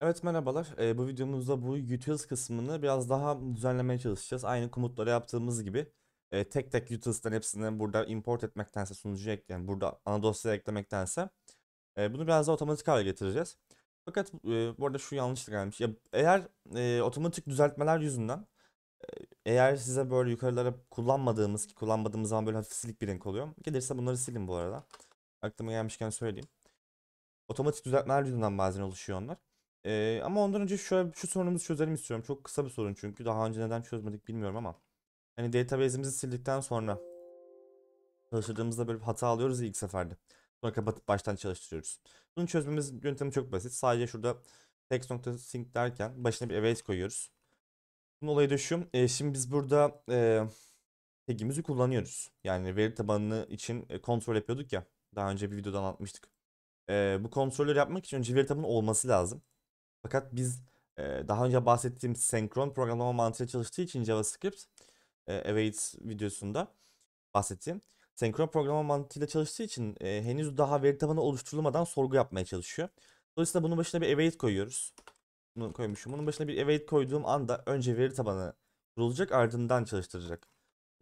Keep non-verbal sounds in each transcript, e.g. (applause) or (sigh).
Evet merhabalar. Ee, bu videomuzda bu utils kısmını biraz daha düzenlemeye çalışacağız. Aynı komutları yaptığımız gibi e, tek tek utils'ten hepsini burada import etmektense sunucuya ekleyen, burada ana dosyaya eklemektense e, bunu biraz daha otomatik hale getireceğiz. Fakat e, bu arada şu yanlışlık gelmiş. Ya, eğer e, otomatik düzeltmeler yüzünden e, eğer size böyle yukarılara kullanmadığımız ki kullanmadığımız zaman böyle hafif silik bir renk oluyor. Gelirse bunları silin bu arada. Aklıma gelmişken söyleyeyim. Otomatik düzeltmeler yüzünden bazen oluşuyor onlar. Ee, ama ondan önce şöyle şu sorunumuzu çözelim istiyorum. Çok kısa bir sorun çünkü daha önce neden çözmedik bilmiyorum ama. Hani database'imizi sildikten sonra çalıştırdığımızda böyle bir hata alıyoruz ilk seferde. Sonra kapatıp baştan çalıştırıyoruz. Bunu çözmemiz yöntemi çok basit. Sadece şurada text.sync derken başına bir event koyuyoruz. Bunun olayı da şu. E, şimdi biz burada e, tagimizi kullanıyoruz. Yani veri tabanını için e, kontrol yapıyorduk ya. Daha önce bir videodan anlatmıştık. E, bu kontrolü yapmak için önce veri tabanı olması lazım. Fakat biz e, daha önce bahsettiğim senkron programlama mantığıyla çalıştığı için JavaScript e, Await videosunda bahsettiğim senkron programlama mantığıyla çalıştığı için e, henüz daha veri tabanı oluşturulmadan sorgu yapmaya çalışıyor. Dolayısıyla bunun başına bir await koyuyoruz. Bunu koymuşum. Bunun başına bir await koyduğum anda önce veri tabanı kurulacak ardından çalıştıracak.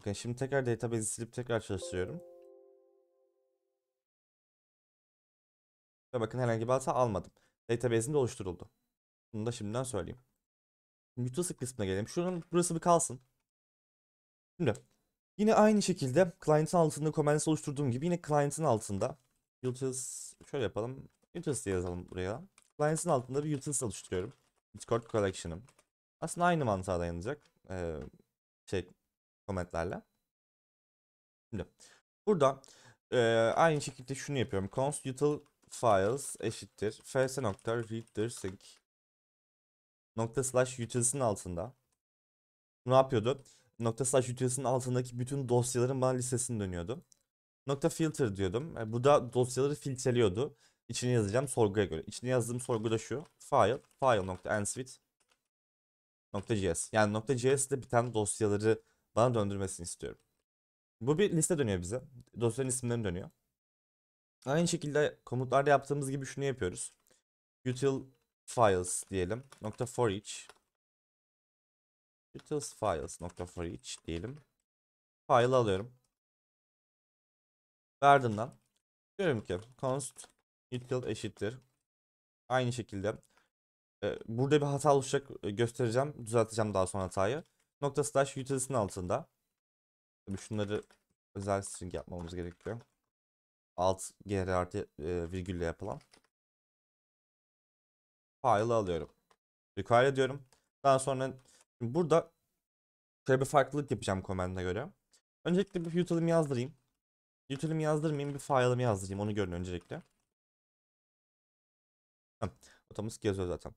Bakın şimdi tekrar database'i silip tekrar çalıştırıyorum. Ve bakın herhangi bir hata almadım. Database'in de oluşturuldu. Bunu da şimdiden söyleyeyim. Mutas'ı kısmına gelelim. Şuranın burası bir kalsın. Şimdi yine aynı şekilde client'ın altında comments oluşturduğum gibi yine client'ın altında utils şöyle yapalım. Utils yazalım buraya. Client'ın altında bir utils oluşturuyorum. Discord collection'ım. Aslında aynı mantığa dayanacak. Ee, şey commentlerle. Şimdi burada e, aynı şekilde şunu yapıyorum. const util files eşittir fs.readThersync nokta slash utils'ın altında ne yapıyordu? Nokta slash utils'ın altındaki bütün dosyaların bana listesini dönüyordu. Nokta filter diyordum. E, bu da dosyaları filtreliyordu. İçine yazacağım sorguya göre. İçine yazdığım sorgu da şu. File, file nokta nswit .js. Yani nokta ile biten dosyaları bana döndürmesini istiyorum. Bu bir liste dönüyor bize. Dosyanın isimlerini dönüyor. Aynı şekilde komutlarda yaptığımız gibi şunu yapıyoruz. Util files diyelim. Nokta for each. Utils files nokta for each diyelim. File alıyorum. Verdimden. Diyorum ki const util eşittir. Aynı şekilde ee, burada bir hata oluşacak e, göstereceğim. Düzelteceğim daha sonra hatayı. Nokta slash utils'in altında. Tabii şunları özel string yapmamız gerekiyor. Alt geri artı e, virgülle yapılan file'ı alıyorum. Require diyorum. Daha sonra burada şöyle bir farklılık yapacağım komanda göre. Öncelikle bir util'imi yazdırayım. Util'imi yazdırmayayım bir file'ımı yazdırayım onu görün öncelikle. Tamam. Otomatik yazıyor zaten.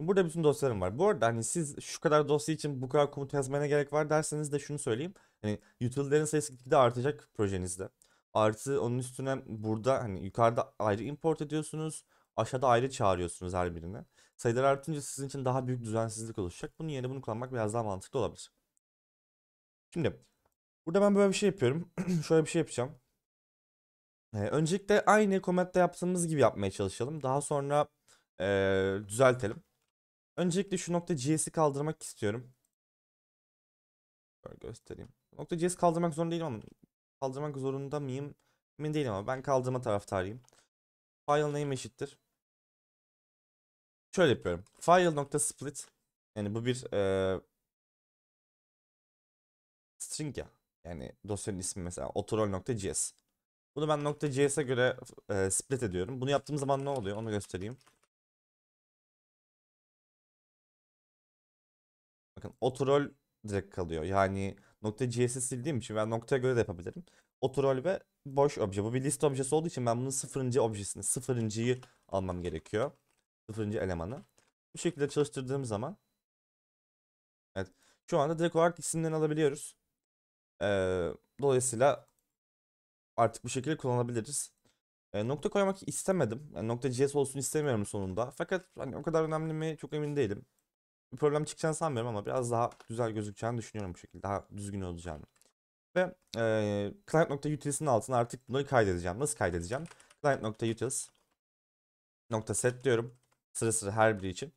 Burada bütün dosyalarım var. Bu arada hani siz şu kadar dosya için bu kadar komut yazmaya gerek var derseniz de şunu söyleyeyim. Hani util'lerin sayısı gitgide artacak projenizde. Artı onun üstüne burada hani yukarıda ayrı import ediyorsunuz. Aşağıda ayrı çağırıyorsunuz her birine. Sayılar artınca sizin için daha büyük düzensizlik oluşacak. Bunun yerine bunu kullanmak biraz daha mantıklı olabilir. Şimdi burada ben böyle bir şey yapıyorum. (clears throat) Şöyle bir şey yapacağım. Ee, öncelikle aynı komentte yaptığımız gibi yapmaya çalışalım. Daha sonra ee, düzeltelim. Öncelikle şu nokta .js'i kaldırmak istiyorum. Böyle göstereyim. Nokta .js kaldırmak zorunda değilim ama kaldırmak zorunda mıyım? Emin değilim ama ben kaldırma taraftarıyım. File name eşittir şöyle yapıyorum. File.split yani bu bir e, string ya. Yani dosyanın ismi mesela otorol.js. Bunu ben .js'e göre e, split ediyorum. Bunu yaptığım zaman ne oluyor onu göstereyim. Bakın otorol direkt kalıyor. Yani .js'i sildiğim için ben noktaya göre de yapabilirim. Otorol ve boş obje. Bu bir liste objesi olduğu için ben bunun sıfırıncı objesini, sıfırıncıyı almam gerekiyor. Sıfırıncı elemanı. Bu şekilde çalıştırdığım zaman evet şu anda direkt olarak isimlerini alabiliyoruz. Ee, dolayısıyla artık bu şekilde kullanabiliriz. E, nokta koymak istemedim. Yani nokta .js olsun istemiyorum sonunda. Fakat hani o kadar önemli mi çok emin değilim. Bir problem çıkacağını sanmıyorum ama biraz daha güzel gözükeceğini düşünüyorum bu şekilde. Daha düzgün olacağını. Ve e, client.utils'in altına artık bunları kaydedeceğim. Nasıl kaydedeceğim? client.utils nokta set diyorum. Sıra sıra her biri için.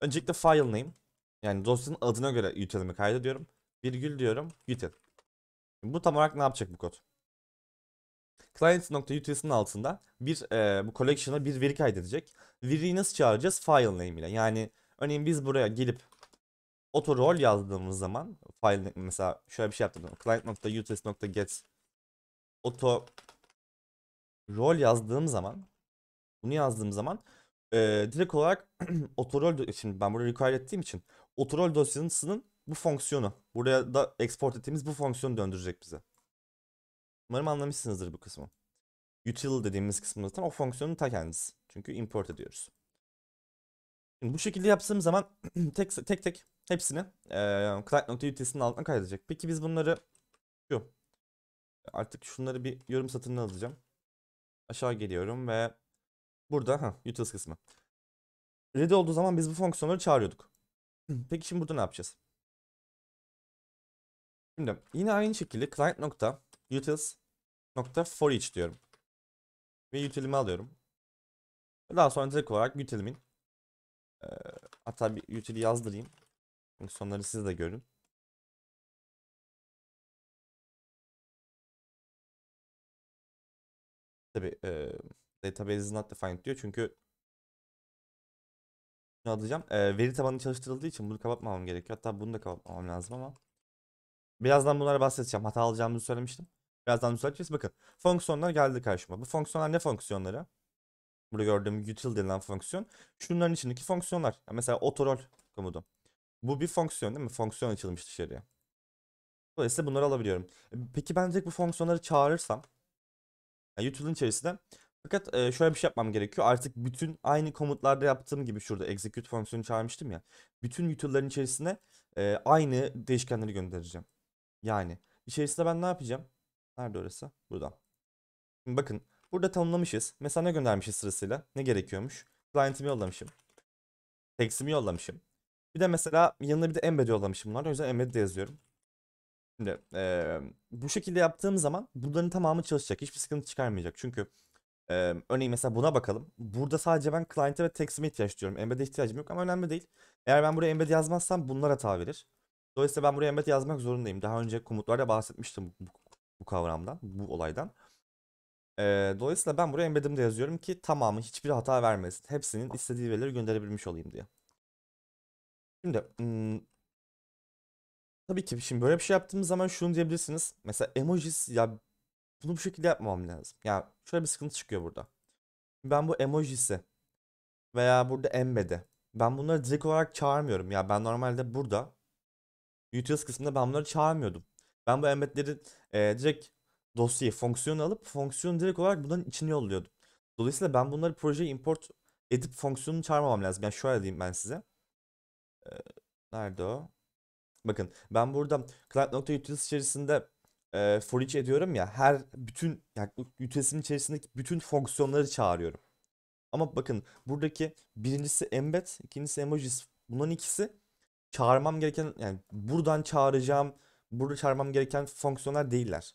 Öncelikle file name. Yani dosyanın adına göre utilimi kaydediyorum. Virgül diyorum util. Bu tam olarak ne yapacak bu kod? Client.util'sinin altında bir e, bu collection'a bir veri kaydedecek. Veriyi nasıl çağıracağız? File name ile. Yani örneğin biz buraya gelip auto rol yazdığımız zaman file mesela şöyle bir şey yaptım. Client.util's.get auto rol yazdığım zaman bunu yazdığım zaman e, direkt olarak (clears throat) otorol için ben burada require ettiğim için otorol dosyasının bu fonksiyonu buraya da export ettiğimiz bu fonksiyonu döndürecek bize. Umarım anlamışsınızdır bu kısmı. Util dediğimiz kısmı zaten o fonksiyonun ta kendisi. Çünkü import ediyoruz. Şimdi bu şekilde yaptığım zaman (clears throat) tek tek, tek hepsini e, client.util'sinin altına kaydedecek. Peki biz bunları şu artık şunları bir yorum satırına alacağım. Aşağı geliyorum ve Burada ha utils kısmı. Ready olduğu zaman biz bu fonksiyonları çağırıyorduk. Peki şimdi burada ne yapacağız? Şimdi yine aynı şekilde client nokta utils nokta for each diyorum. Ve utilimi alıyorum. Daha sonra direkt olarak utilimin e, hatta bir utili yazdırayım. Fonksiyonları siz de görün. Tabi e, Database is not defined diyor çünkü şunu alacağım. E, veri tabanı çalıştırıldığı için bunu kapatmamam gerekiyor. Hatta bunu da kapatmamam lazım ama. Birazdan bunlara bahsedeceğim. Hata alacağımızı söylemiştim. Birazdan müsaadeniz bakın. Fonksiyonlar geldi karşıma. Bu fonksiyonlar ne fonksiyonları? Burada gördüğüm util denilen fonksiyon. Şunların içindeki fonksiyonlar. Mesela autorol komutu. Bu bir fonksiyon değil mi? Fonksiyon açılmış dışarıya. Dolayısıyla bunları alabiliyorum. Peki ben direkt bu fonksiyonları çağırırsam yani util'in içerisinde fakat şöyle bir şey yapmam gerekiyor. Artık bütün aynı komutlarda yaptığım gibi şurada execute fonksiyonu çağırmıştım ya. Bütün util'ların içerisine aynı değişkenleri göndereceğim. Yani içerisinde ben ne yapacağım? Nerede orası? Burada. Şimdi bakın burada tanımlamışız. Mesela ne göndermişiz sırasıyla? Ne gerekiyormuş? Client'imi yollamışım. Text'imi yollamışım. Bir de mesela yanına bir de embed yollamışım bunlar. O yüzden embed de yazıyorum. Şimdi e, bu şekilde yaptığım zaman bunların tamamı çalışacak. Hiçbir sıkıntı çıkarmayacak. Çünkü ee, örneğin mesela buna bakalım. Burada sadece ben client'e ve text'ime ihtiyaç duyuyorum. Embed'e ihtiyacım yok ama önemli değil. Eğer ben buraya embed yazmazsam bunlar hata verir. Dolayısıyla ben buraya embed yazmak zorundayım. Daha önce komutlarda bahsetmiştim bu, bu kavramdan, bu olaydan. Ee, dolayısıyla ben buraya embed'imi de yazıyorum ki tamamı hiçbir hata vermesin. Hepsinin istediği verileri gönderebilmiş olayım diye. Şimdi hmm, tabii ki şimdi böyle bir şey yaptığımız zaman şunu diyebilirsiniz. Mesela emojis ya bunu bu şekilde yapmam lazım. yani şöyle bir sıkıntı çıkıyor burada. Ben bu emojisi veya burada embed'i ben bunları direkt olarak çağırmıyorum. Ya yani ben normalde burada utils kısmında ben bunları çağırmıyordum. Ben bu embed'leri e, direkt dosyayı, fonksiyonu alıp fonksiyonu direkt olarak bunların içine yolluyordum. Dolayısıyla ben bunları proje import edip fonksiyonunu çağırmamam lazım. Yani şöyle diyeyim ben size. Ee, nerede o? Bakın ben burada client.utils içerisinde e, for each ediyorum ya her bütün yani ütesinin içerisindeki bütün fonksiyonları çağırıyorum. Ama bakın buradaki birincisi embed, ikincisi emojis. Bunların ikisi çağırmam gereken yani buradan çağıracağım, burada çağırmam gereken fonksiyonlar değiller.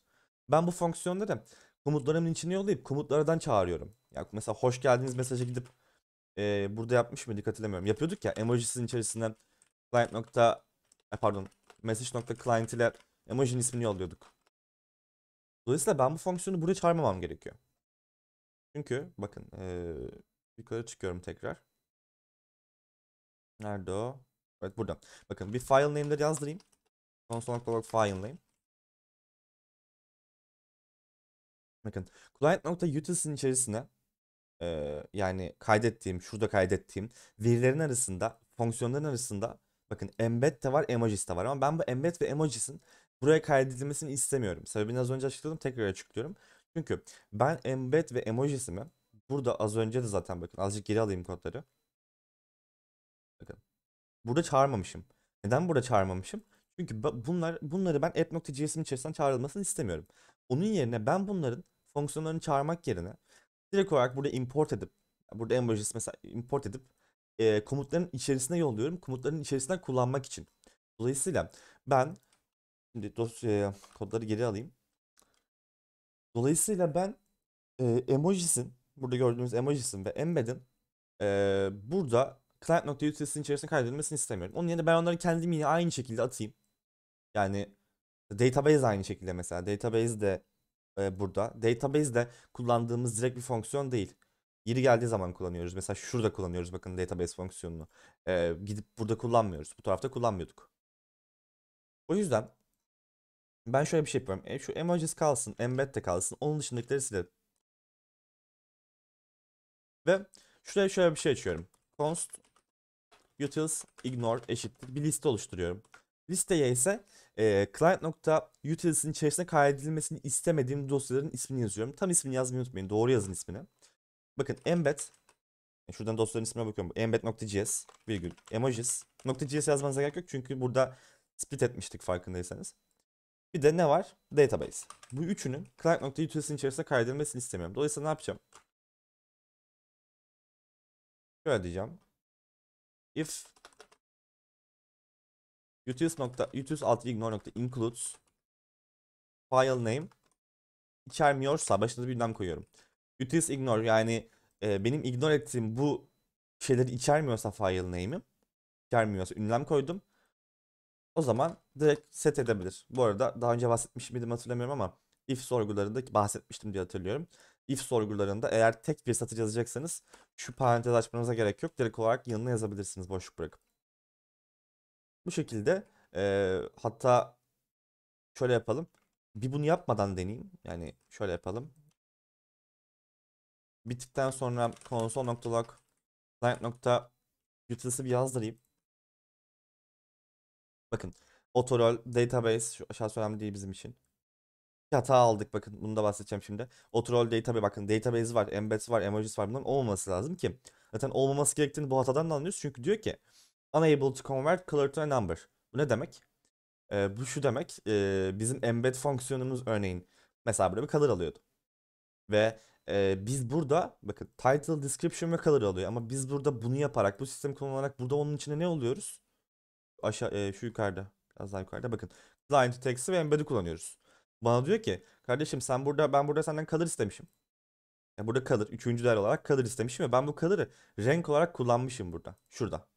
Ben bu fonksiyonları komutlarımın içine yollayıp komutlardan çağırıyorum. Yani mesela hoş geldiniz mesajı gidip e, burada yapmış mı dikkat edemiyorum. Yapıyorduk ya emojisinin içerisinden client nokta pardon message nokta client ile emojinin ismini yolluyorduk. Dolayısıyla ben bu fonksiyonu buraya çağırmamam gerekiyor. Çünkü bakın ee, yukarı çıkıyorum tekrar. Nerede o? Evet burada. Bakın bir file name'leri yazdırayım. Console.log file name. Bakın client.utils'in içerisine e, yani kaydettiğim, şurada kaydettiğim verilerin arasında, fonksiyonların arasında bakın embed de var, emojis de var ama ben bu embed ve emojis'in buraya kaydedilmesini istemiyorum. Sebebini az önce açıkladım tekrar açıklıyorum. Çünkü ben embed ve emojisimi burada az önce de zaten bakın azıcık geri alayım kodları. Bakın. Burada çağırmamışım. Neden burada çağırmamışım? Çünkü bunlar bunları ben app.js'in içerisinden çağrılmasını istemiyorum. Onun yerine ben bunların fonksiyonlarını çağırmak yerine direkt olarak burada import edip burada emojis mesela import edip e, komutların içerisine yolluyorum. Komutların içerisinden kullanmak için. Dolayısıyla ben Şimdi dosyaya e, kodları geri alayım. Dolayısıyla ben e, emojisin, burada gördüğünüz emojisin ve embed'in e, burada client.utils'in içerisine kaydedilmesini istemiyorum. Onun yerine ben onları kendim yine aynı şekilde atayım. Yani database aynı şekilde mesela. Database de e, burada. Database de kullandığımız direkt bir fonksiyon değil. Yeri geldiği zaman kullanıyoruz. Mesela şurada kullanıyoruz bakın database fonksiyonunu. E, gidip burada kullanmıyoruz. Bu tarafta kullanmıyorduk. O yüzden ben şöyle bir şey yapıyorum. E, şu emojis kalsın, embed de kalsın. Onun dışındakileri silelim. Ve şuraya şöyle bir şey açıyorum. Const utils ignore eşittir bir liste oluşturuyorum. Listeye ise e, client.utils'in içerisinde kaydedilmesini istemediğim dosyaların ismini yazıyorum. Tam ismini yazmayı unutmayın. Doğru yazın ismini. Bakın embed e, şuradan dosyaların ismine bakıyorum. embed.js virgül emojis. .js yazmanıza gerek yok çünkü burada split etmiştik farkındaysanız. Bir de ne var? Database. Bu üçünün client.utilis'in içerisinde kaydedilmesini istemiyorum. Dolayısıyla ne yapacağım? Şöyle diyeceğim. If utils nokta utils includes file name içermiyorsa başına bir ünlem koyuyorum. Utils ignore yani e, benim ignore ettiğim bu şeyleri içermiyorsa file name'im içermiyorsa ünlem koydum. O zaman direkt set edebilir. Bu arada daha önce bahsetmiş miydim hatırlamıyorum ama if sorgularında bahsetmiştim diye hatırlıyorum. If sorgularında eğer tek bir satır yazacaksanız şu parantez açmanıza gerek yok. Direkt olarak yanına yazabilirsiniz boşluk bırakıp. Bu şekilde e, hatta şöyle yapalım. Bir bunu yapmadan deneyeyim. Yani şöyle yapalım. Bittikten sonra console.log client.utils'i bir yazdırayım. Bakın otorol database şu aşağısı önemli değil bizim için. Bir hata aldık bakın bunu da bahsedeceğim şimdi. Otorol database bakın database var, embeds var, emojis var bunların olmaması lazım ki. Zaten olmaması gerektiğini bu hatadan da anlıyoruz çünkü diyor ki unable to convert color to a number. Bu ne demek? Ee, bu şu demek e, bizim embed fonksiyonumuz örneğin mesela böyle bir color alıyordu. Ve e, biz burada bakın title description ve color alıyor ama biz burada bunu yaparak bu sistemi kullanarak burada onun içine ne oluyoruz? aşağı e, şu yukarıda biraz daha yukarıda bakın client text'i ve embed'i kullanıyoruz. Bana diyor ki kardeşim sen burada ben burada senden kalır istemişim. Ya burada kalır üçüncü değer olarak kalır istemişim ve ben bu kalırı renk olarak kullanmışım burada. Şurada.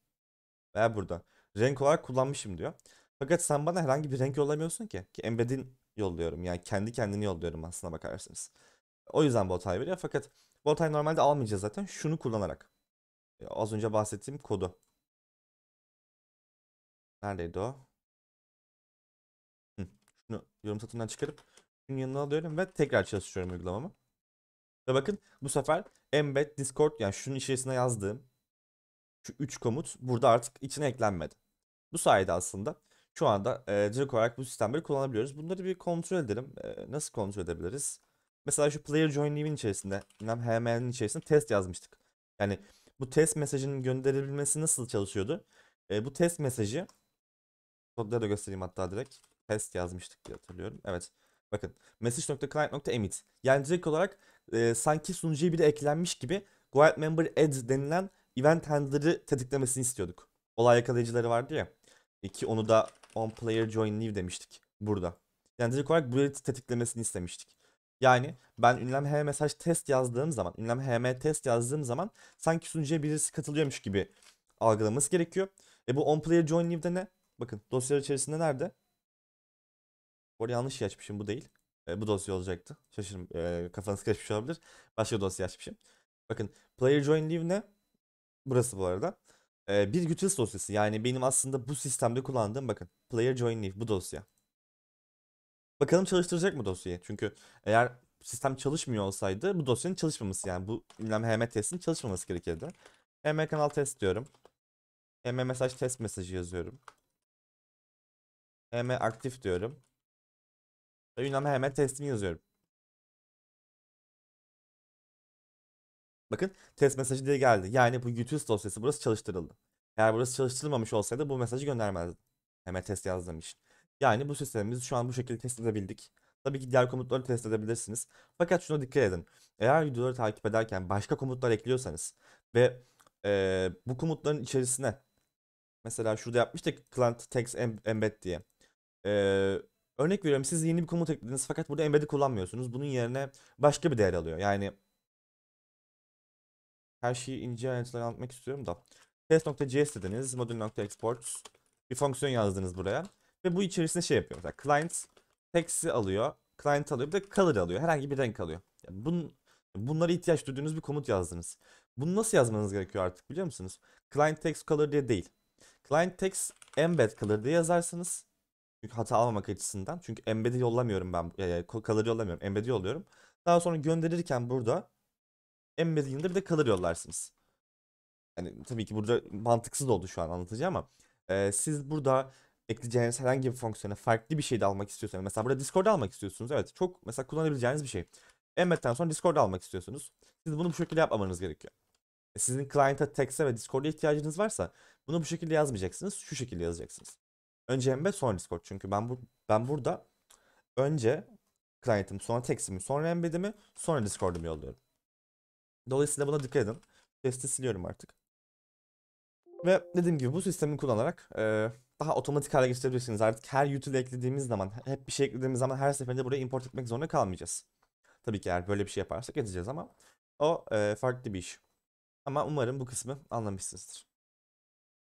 Veya burada. Renk olarak kullanmışım diyor. Fakat sen bana herhangi bir renk yollamıyorsun ki. Ki embed'in yolluyorum. Yani kendi kendini yolluyorum aslına bakarsınız. O yüzden bu hatayı veriyor. Fakat bu normalde almayacağız zaten. Şunu kullanarak. E, az önce bahsettiğim kodu Neredeydi o? Hı. Şunu yorum satından çıkarıp şunun yanına alıyorum ve tekrar çalıştırıyorum uygulamamı. Ve bakın bu sefer embed discord yani şunun içerisine yazdığım şu 3 komut burada artık içine eklenmedi. Bu sayede aslında şu anda e, direkt olarak bu sistemleri kullanabiliyoruz. Bunları bir kontrol edelim. E, nasıl kontrol edebiliriz? Mesela şu player join leave'in içerisinde, hml'nin içerisinde test yazmıştık. Yani bu test mesajının gönderilebilmesi nasıl çalışıyordu? E, bu test mesajı kodları da göstereyim hatta direkt. Test yazmıştık diye hatırlıyorum. Evet. Bakın message.client.emit. Yani direkt olarak e, sanki sunucuya biri eklenmiş gibi Guide Member Add denilen event handler'ı tetiklemesini istiyorduk. Olay yakalayıcıları vardı ya. E, ki onu da on player join new demiştik burada. Yani direkt olarak burayı tetiklemesini istemiştik. Yani ben ünlem hm mesaj test yazdığım zaman, ünlem hm test yazdığım zaman sanki sunucuya birisi katılıyormuş gibi algılaması gerekiyor. E bu on player join leave'de ne? Bakın dosyalar içerisinde nerede? Orada yanlış açmışım bu değil. E, bu dosya olacaktı. Şaşırım. E, ee, kafanız karışmış olabilir. Başka dosya açmışım. Bakın player join leave ne? Burası bu arada. E, bir utils dosyası. Yani benim aslında bu sistemde kullandığım bakın player join leave bu dosya. Bakalım çalıştıracak mı dosyayı? Çünkü eğer sistem çalışmıyor olsaydı bu dosyanın çalışmaması yani bu bilmem HM testinin çalışmaması gerekirdi. HM kanal test diyorum. HM mesaj test mesajı yazıyorum. HM aktif diyorum. Ve uygulama HM testini yazıyorum. Bakın test mesajı diye geldi. Yani bu YouTube dosyası burası çalıştırıldı. Eğer burası çalıştırılmamış olsaydı bu mesajı göndermezdi. Hemen test yazdığım için. Yani bu sistemimizi şu an bu şekilde test edebildik. Tabii ki diğer komutları test edebilirsiniz. Fakat şuna dikkat edin. Eğer videoları takip ederken başka komutlar ekliyorsanız ve e, bu komutların içerisine mesela şurada yapmıştık client text embed diye. Ee, örnek veriyorum siz yeni bir komut eklediniz fakat burada embed'i kullanmıyorsunuz. Bunun yerine başka bir değer alıyor. Yani her şeyi ince ayrıntıları anlatmak istiyorum da. Test.js dediniz. Modül.export bir fonksiyon yazdınız buraya. Ve bu içerisinde şey yapıyor. Mesela client text'i alıyor. Client alıyor. Bir de color alıyor. Herhangi bir renk alıyor. Yani bun, bunlara ihtiyaç duyduğunuz bir komut yazdınız. Bunu nasıl yazmanız gerekiyor artık biliyor musunuz? Client text color diye değil. Client text embed color diye yazarsınız. Çünkü hata almamak açısından. Çünkü embed'i yollamıyorum ben. E, kalırı yollamıyorum. Embed'i yolluyorum. Daha sonra gönderirken burada embed'i yanında bir de kalır yollarsınız. Yani tabii ki burada mantıksız oldu şu an anlatacağım ama e, siz burada ekleyeceğiniz herhangi bir fonksiyona farklı bir şey de almak istiyorsanız mesela burada Discord'u almak istiyorsunuz. Evet çok mesela kullanabileceğiniz bir şey. Embed'den sonra Discord'u almak istiyorsunuz. Siz bunu bu şekilde yapmamanız gerekiyor. E, sizin client'a text'e ve Discord'a ihtiyacınız varsa bunu bu şekilde yazmayacaksınız. Şu şekilde yazacaksınız. Önce Embe sonra Discord. Çünkü ben bu ben burada önce client'ım sonra text'imi sonra Embe'dimi sonra Discord'umu yolluyorum. Dolayısıyla buna dikkat edin. Testi siliyorum artık. Ve dediğim gibi bu sistemi kullanarak e, daha otomatik hale getirebilirsiniz. Artık her util eklediğimiz zaman, hep bir şey eklediğimiz zaman her seferinde buraya import etmek zorunda kalmayacağız. Tabii ki eğer böyle bir şey yaparsak edeceğiz ama o e, farklı bir iş. Ama umarım bu kısmı anlamışsınızdır.